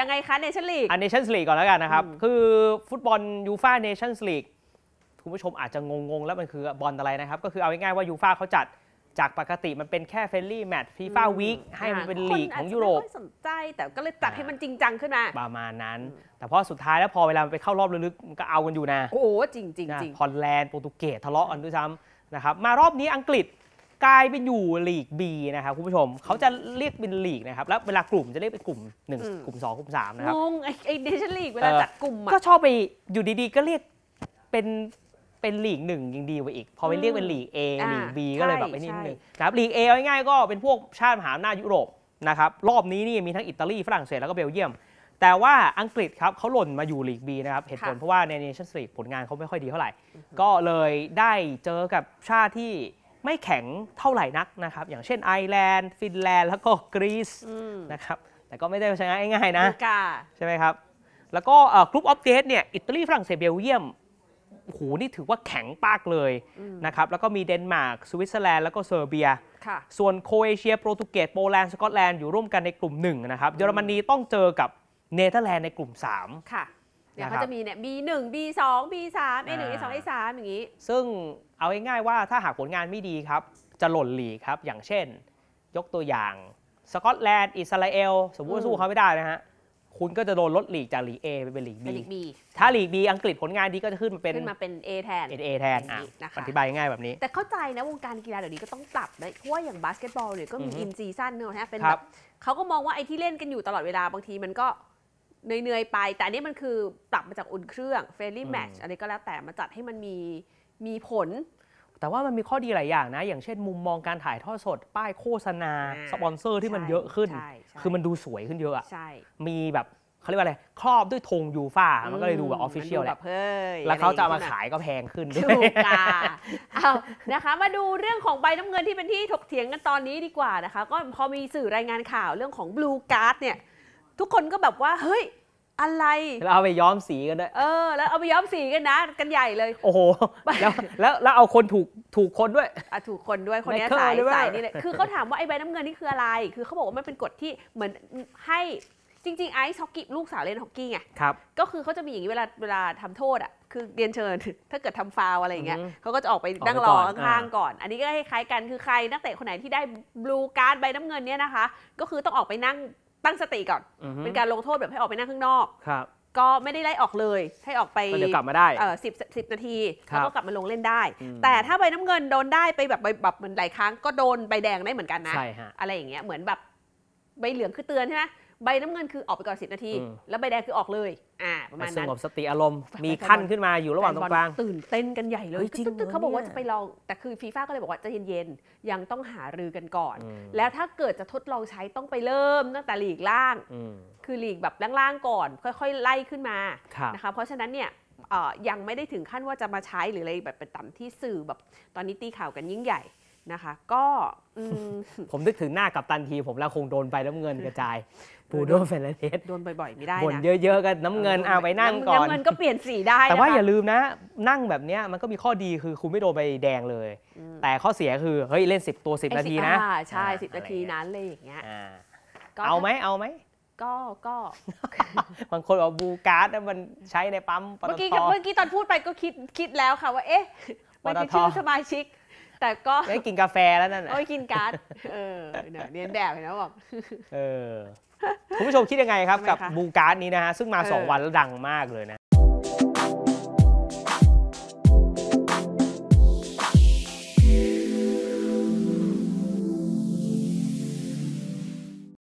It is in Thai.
ยังไงคะเนชั่นลีกอันเนชั่นลีกก่อนแล้วกันนะครับ คือฟุตบอล ยูฟ่าเนชั่นลีกคุณผู้ชมอาจจะงงๆ แล้วมันคือบอลอะไรนะครับ ก็คือเอาง่ายๆว่า ยูฟ่าเขาจัดจากปกติมันเป็นแค่เฟรนลี่แมตช์ฟีฟ่าวีคให้มันเป็นลีกของยุโรปสนใจแต่ก็เลยจัดให้มันจริงจังขึ้นมา ประมาณนั้น แต่พอสุดท้ายแล้วพอเวลาไปเข้ารอบลึกๆก็เอากันอยู่นะโอ้จริงจริงฮอลแลนด์โปรตุเกสทะเลาะกันด้วยซ้ำนะครับมารอบนี้อังกฤษกลายเป็นอยู่ลีก B นะครับคุณผู้ชมเขาจะเรียกเป็นลีกนะครับแล้วเวลากลุ่มจะเรียกเป็นกลุ่มหนึ่งกลุ่มสองกลุ่มสามนะครับงงไอ้ไอ้เนชั่นลีกเวลาจัดกลุ่มก็ชอบไปอยู่ดี ๆ ก็เรียกเป็นเป็นลีกหนึ่งยิงดีกว่าอีกพอไปเรียกเป็นลีก A ลีก B ก็เลยแบบไปนิดนึงครับลีก A เอาง่ายๆก็เป็นพวกชาติมหาอำนาจยุโรปนะครับรอบนี้นี่มีทั้งอิตาลีฝรั่งเศสแล้วก็เบลเยียม แต่ว่าอังกฤษครับเขาหล่นมาอยู่ลีก B นะครับเหตุผลเพราะว่าในเนชั่นสลีกผลงานเขาไม่ค่อยดีเท่าไหร่ก็เลยได้เจอกับชาติที่ไม่แข็งเท่าไหร่นักนะครับ อย่างเช่นไอร์แลนด์ ฟินแลนด์ แล้วก็กรีซนะครับ แต่ก็ไม่ได้ชนะง่ายๆนะใช่ไหมครับ แล้วก็กรุ๊ปออฟเดตเนี่ยอิตาลีฝรั่งเศสเบลเยียมโหนี่ถือว่าแข็งปากเลยนะครับ แล้วก็มีเดนมาร์กสวิตเซอร์แลนด์แล้วก็เซอร์เบีย ส่วนโคเอเชียโปรตุเกสโปแลนด์สกอตแลนด์อยู่ร่วมกันในกลุ่ม1นะครับ เยอรมนีต้องเจอกับเนเธอร์แลนด์ในกลุ่ม 3 ค่ะเนี่ยเขาจะมีเนี่ย B1 B2 B3 A1 A2 A3 อย่างนี้ ซึ่งเอาง่ายๆว่าถ้าหากผลงานไม่ดีครับจะหล่นหลีครับ อย่างเช่น ยกตัวอย่างสกอตแลนด์ อิสราเอลสมมติว่าสู้เขาไม่ได้นะฮะ คุณก็จะโดนลดหลีกจากหลีก A ไปเป็นหลีก B ถ้าหลีก B อังกฤษผลงานดีก็จะขึ้นมาเป็นขึ้นมาเป็น A แทน A แทนนะะอธิบายง่ายแบบนี้ แต่เข้าใจนะวงการกีฬาเดี๋ยวนี้ก็ต้องปรับนะเพราะว่าอย่างบาสเกตบอลเนี่ยก็มีอินซีซั่นเนอะฮะเป็นแบบเขาก็มองว่าไอ้ที่เล่นกันอยู่ตลอดเวลาบางทีมันก็เนื่อยๆ ไป แต่อันนี้มันคือปรับมาจากอุ่นเครื่องเฟรนลี่แมชอะไรก็แล้ว แต่มาจัดให้มันมีมีผล แต่ว่ามันมีข้อดีหลายอย่างนะ อย่างเช่น มุมมองการถ่ายทอดสด ป้ายโฆษณา สปอนเซอร์ที่มันเยอะขึ้น คือมันดูสวยขึ้นเยอะอะมีแบบเขาเรียกว่าอะไร ครอบด้วยธงยูฟ่ามันก็เลยดูแบบออฟฟิเชียลแหละแล้วเขาจะมาขายก็แพงขึ้นด้ถูวยกค่ะเอานะคะ มาดูเรื่องของใบน้ำเงินที่เป็นที่ถกเถียงกันตอนนี้ดีกว่านะคะ ก็พอมีสื่อรายงานข่าวเรื่องของบลูการ์ดเนี่ยทุกคนก็แบบว่า เฮ้ยอะไรแล้วเอาไปย้อมสีกันด้วยเออแล้วเอาไปย้อมสีกันนะ กันใหญ่เลยโอ้โหแล้วแล้วแล้วเอาคนถูกถูกคนด้วยอ่ะถูกคนด้วยคนนี้สายสายนี่เลยคือเขาถามว่าไอ้ใบน้ำเงินนี่คืออะไร คือเขาบอกว่ามันเป็นกฎที่เหมือนให้จริงๆไอซ์ฮอกกี้ลูกสาวเล่นฮอกกี้ไงครับก็คือเขาจะมีอย่างนี้เวลาเวลาทำโทษอ่ะคือเรียนเชิญถ้าเกิดทำฟาวอะไรอย่างเงี้ยเขาก็จะออกไปนั่งรอข้างๆก่อน อันนี้ก็คล้ายกัน คือใครนักเตะคนไหนที่ได้บลูการ์ดใบน้ำเงินเนี่ยนะคะ ก็คือต้องออกไปนั่งตั้งสติก่อน เป็นการลงโทษแบบให้ออกไปนั่งข้างนอกครับ ก็ไม่ได้ไล่ออกเลย ให้ออกไปเดี๋ยวกลับมาได้เออสิบสิบนาที แล้วก็กลับมาลงเล่นได้ แต่ถ้าใบน้ำเงินโดนได้ไปแบบแบบเหมือนหลายครั้งก็โดนใบแดงได้เหมือนกันนะ อะไรอย่างเงี้ย เหมือนแบบใบเหลืองคือเตือนใช่ไหมใบน้ำเงินคือออกไปก่อนสินาทีแล้วใบแดงคือออกเลยอ่าประมาณนั้นสงบสติอารมณ์ มีขั้นขึ้นมาอยู่ระหว่างตรงกลางตื่นเต้นกันใหญ่เลยจริงเขาบอกว่าจะไปลอง แต่คือฟีฟ่าก็เลยบอกว่าจะเย็นๆ ยังต้องหารือกันก่อน แล้วถ้าเกิดจะทดลองใช้ต้องไปเริ่มตั้งแต่หลีกล่าง คือหลีกแบบล่างๆก่อน ค่อยๆ ไล่ขึ้นมานะคะเพราะฉะนั้นเนี่ยยังไม่ได้ถึงขั้นว่าจะมาใช้หรืออะไรแบบเป็นต่ำที่สื่อแบบตอนนี้ตีข่าวกันยิ่งใหญ่นะคะ ก็ผมนึกถึงหน้ากับตันที ผมแล้วคงโดนไปน้ำเงินกระจายปูโดนเฟรนเทสโดนบ่อยๆไม่ได้นะบ่นเยอะๆกันน้ำเงินเอาไปนั่งก่อน น้ำเงินก็เปลี่ยนสีได้แต่ว่าอย่าลืมนะ นั่งแบบนี้มันก็มีข้อดีคือคุณไม่โดนใบแดงเลย แต่ข้อเสียคือ เฮ้ย เล่น 10 ตัว 10 นาทีนะ ใช่สิบนาทีนั้นเลยอย่างเงี้ยเอาไหมเอาไหมก็ก็บางคนบอกบูการ์ดมันใช้ในปั๊มเมื่อกี้เมื่อกี้ตอนพูดไปก็คิดคิดแล้วค่ะว่าเอ๊ะมันจะชื่อสมาชิกแต่ก็ได้กินกาแฟแล้วนั่นนะโอ้ยกินการ์ดเออ เนี่ยเรียนแบบเห็นไหมบอก เออ คุณผู้ชมคิดยังไงครับกับบูการ์ดนี้นะฮะ ซึ่งมา 2 วันแล้วดังมากเลยนะ